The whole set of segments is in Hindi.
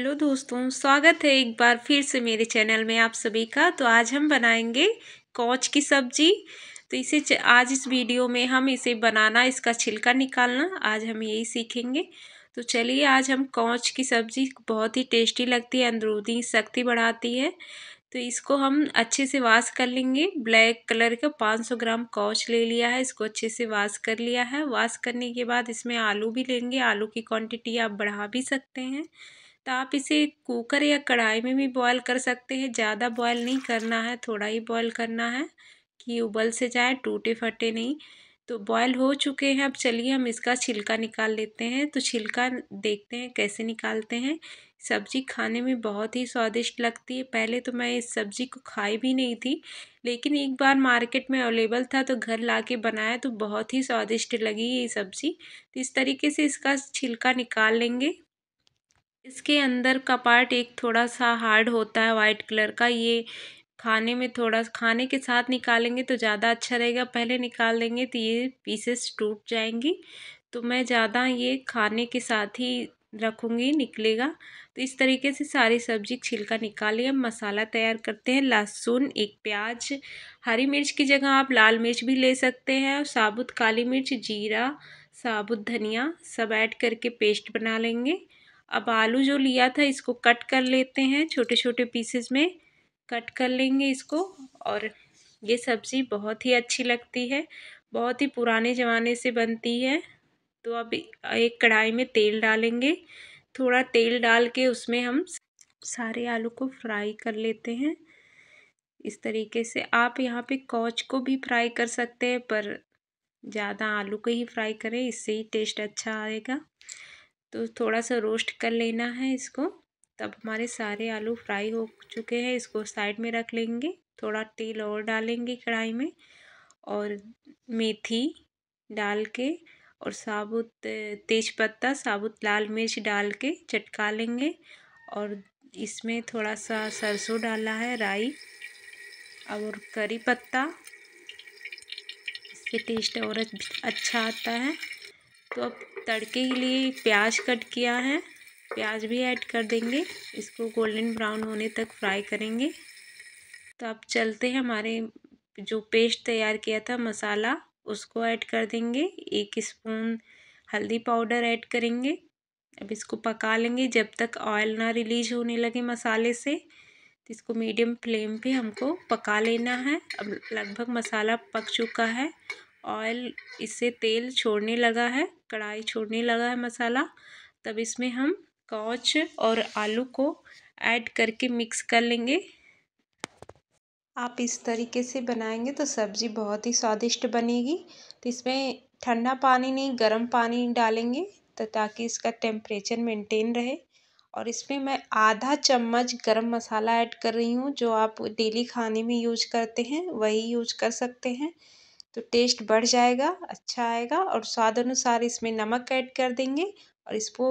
हेलो दोस्तों स्वागत है एक बार फिर से मेरे चैनल में आप सभी का तो आज हम बनाएंगे कौच की सब्जी तो इसे आज इस वीडियो में हम इसे बनाना इसका छिलका निकालना आज हम यही सीखेंगे तो चलिए आज हम कौच की सब्जी बहुत ही टेस्टी लगती है अंदरूनी शक्ति बढ़ाती है तो इसको हम अच्छे से वाश कर लेंगे ब्लैक कलर का 500 ग्राम कौच ले लिया है इसको अच्छे से वाश कर लिया है वाश करने के बाद इसमें आलू भी लेंगे आलू की क्वांटिटी आप बढ़ा भी सकते हैं तो आप इसे कुकर या कढ़ाई में भी बॉयल कर सकते हैं ज़्यादा बॉयल नहीं करना है थोड़ा ही बॉयल करना है कि उबल से जाए टूटे फटे नहीं तो बॉयल हो चुके हैं अब चलिए हम इसका छिलका निकाल लेते हैं तो छिलका देखते हैं कैसे निकालते हैं सब्ज़ी खाने में बहुत ही स्वादिष्ट लगती है पहले तो मैं इस सब्ज़ी को खाई भी नहीं थी लेकिन एक बार मार्केट में अवेलेबल था तो घर ला के बनाया तो बहुत ही स्वादिष्ट लगी ये सब्ज़ी तो इस तरीके से इसका छिलका निकाल लेंगे इसके अंदर का पार्ट एक थोड़ा सा हार्ड होता है वाइट कलर का ये खाने में थोड़ा खाने के साथ निकालेंगे तो ज़्यादा अच्छा रहेगा पहले निकाल देंगे तो ये पीसेस टूट जाएंगी तो मैं ज़्यादा ये खाने के साथ ही रखूँगी निकलेगा तो इस तरीके से सारी सब्जी छिलका निकालिए मसाला तैयार करते हैं लहसुन एक प्याज हरी मिर्च की जगह आप लाल मिर्च भी ले सकते हैं और साबुत काली मिर्च जीरा साबुत धनिया सब ऐड करके पेस्ट बना लेंगे अब आलू जो लिया था इसको कट कर लेते हैं छोटे छोटे पीसेस में कट कर लेंगे इसको और ये सब्ज़ी बहुत ही अच्छी लगती है बहुत ही पुराने ज़माने से बनती है तो अब एक कढ़ाई में तेल डालेंगे थोड़ा तेल डाल के उसमें हम सारे आलू को फ्राई कर लेते हैं इस तरीके से आप यहाँ पे कौच को भी फ्राई कर सकते हैं पर ज़्यादा आलू को ही फ्राई करें इससे ही टेस्ट अच्छा आएगा तो थोड़ा सा रोस्ट कर लेना है इसको तब हमारे सारे आलू फ्राई हो चुके हैं इसको साइड में रख लेंगे थोड़ा तेल और डालेंगे कढ़ाई में और मेथी डाल के और साबुत तेज पत्ता साबुत लाल मिर्च डाल के चटका लेंगे और इसमें थोड़ा सा सरसों डाला है राई और करी पत्ता इससे टेस्ट और अच्छा आता है तो अब तड़के के लिए प्याज कट किया है प्याज भी ऐड कर देंगे इसको गोल्डन ब्राउन होने तक फ्राई करेंगे तो अब चलते हैं हमारे जो पेस्ट तैयार किया था मसाला उसको ऐड कर देंगे एक स्पून हल्दी पाउडर ऐड करेंगे अब इसको पका लेंगे जब तक ऑयल ना रिलीज होने लगे मसाले से तो इसको मीडियम फ्लेम पे हमको पका लेना है अब लगभग मसाला पक चुका है ऑयल इससे तेल छोड़ने लगा है कढ़ाई छोड़ने लगा है मसाला तब इसमें हम कौच और आलू को ऐड करके मिक्स कर लेंगे आप इस तरीके से बनाएंगे तो सब्ज़ी बहुत ही स्वादिष्ट बनेगी तो इसमें ठंडा पानी नहीं गर्म पानी डालेंगे तो ताकि इसका टेम्परेचर मेंटेन रहे और इसमें मैं आधा चम्मच गरम मसाला ऐड कर रही हूँ जो आप डेली खाने में यूज करते हैं वही यूज कर सकते हैं तो टेस्ट बढ़ जाएगा अच्छा आएगा और स्वाद अनुसार इसमें नमक ऐड कर देंगे और इसको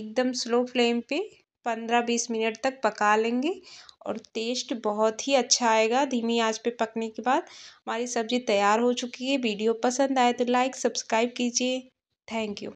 एकदम स्लो फ्लेम पे पंद्रह बीस मिनट तक पका लेंगे और टेस्ट बहुत ही अच्छा आएगा धीमी आंच पे पकने के बाद हमारी सब्ज़ी तैयार हो चुकी है वीडियो पसंद आए तो लाइक सब्सक्राइब कीजिए थैंक यू